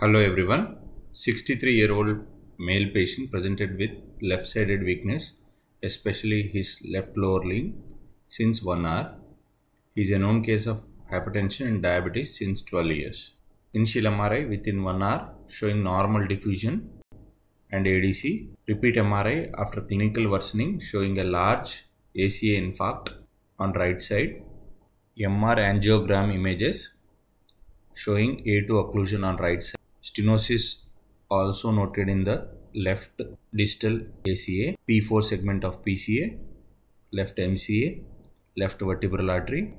Hello everyone. 63 year old male patient presented with left sided weakness, especially his left lower limb, since 1 hour. He is a known case of hypertension and diabetes since 12 years. Initial MRI within 1 hour showing normal diffusion and ADC. Repeat MRI after clinical worsening showing a large ACA infarct on right side. MR angiogram images showing A2 occlusion on right side. Stenosis also noted in the left distal ACA, P4 segment of PCA, left MCA, left vertebral artery.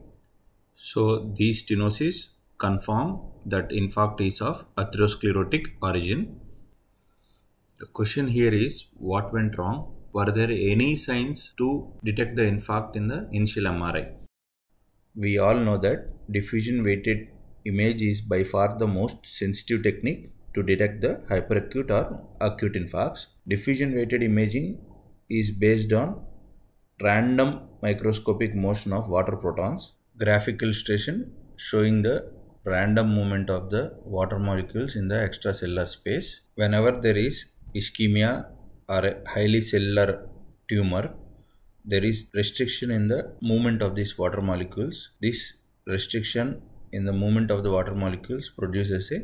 So these stenosis confirm that infarct is of atherosclerotic origin. The question here is what went wrong? Were there any signs to detect the infarct in the initial MRI? We all know that diffusion weighted image is by far the most sensitive technique to detect the hyperacute or acute infarcts. Diffusion weighted imaging is based on random microscopic motion of water protons. Graphic illustration showing the random movement of the water molecules in the extracellular space. Whenever there is ischemia or a highly cellular tumor, there is restriction in the movement of these water molecules. This restriction in the movement of the water molecules produces a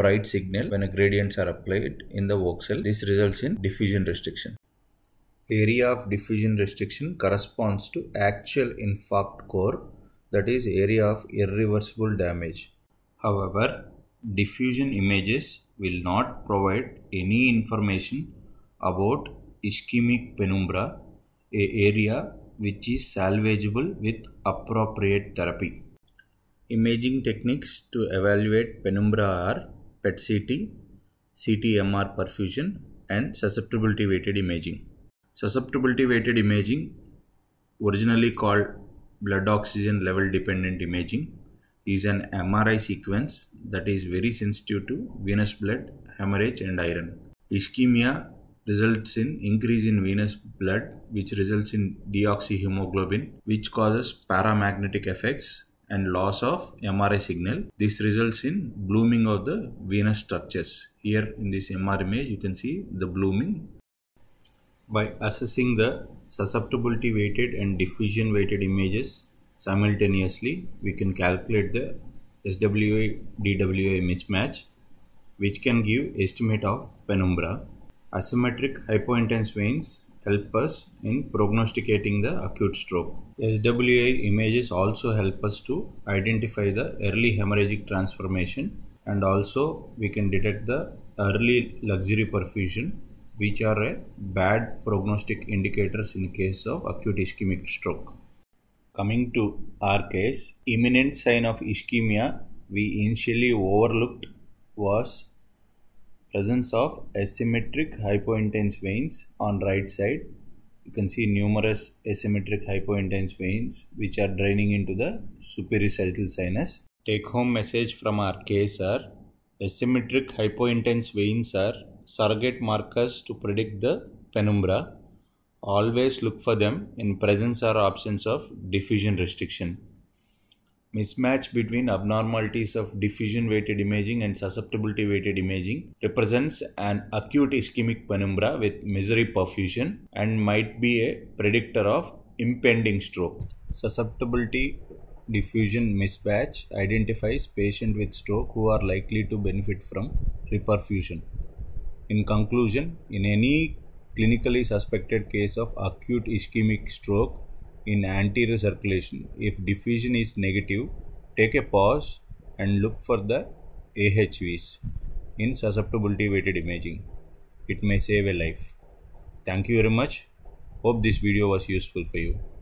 bright signal when gradients are applied in the voxel. This results in diffusion restriction. Area of diffusion restriction corresponds to actual infarct core that is area of irreversible damage. However, diffusion images will not provide any information about ischemic penumbra, a area which is salvageable with appropriate therapy. Imaging techniques to evaluate penumbra are PET CT, CT-MR perfusion and susceptibility weighted imaging. Susceptibility weighted imaging, originally called blood oxygen level dependent imaging, is an MRI sequence that is very sensitive to venous blood, hemorrhage and iron. Ischemia results in increase in venous blood which results in deoxyhemoglobin which causes paramagnetic effects and loss of MRI signal. This results in blooming of the venous structures. Here in this MR image, you can see the blooming. By assessing the susceptibility weighted and diffusion weighted images simultaneously, we can calculate the SWA DWA mismatch, which can give estimate of penumbra. Asymmetric hypointense veins help us in prognosticating the acute stroke. SWI images also help us to identify the early hemorrhagic transformation and also we can detect the early luxury perfusion which are a bad prognostic indicators in case of acute ischemic stroke. Coming to our case, imminent sign of ischemia we initially overlooked was presence of asymmetric hypointense veins on right side you can see numerous asymmetric hypointense veins which are draining into the sagittal sinus take home message from our case are asymmetric hypointense veins are surrogate markers to predict the penumbra always look for them in presence or absence of diffusion restriction mismatch between abnormalities of diffusion weighted imaging and susceptibility weighted imaging represents an acute ischemic penumbra with misery perfusion and might be a predictor of impending stroke. Susceptibility diffusion mismatch identifies patients with stroke who are likely to benefit from reperfusion. In conclusion, in any clinically suspected case of acute ischemic stroke, in anterior circulation. If diffusion is negative, take a pause and look for the AHVs in susceptibility weighted imaging. It may save a life. Thank you very much. Hope this video was useful for you.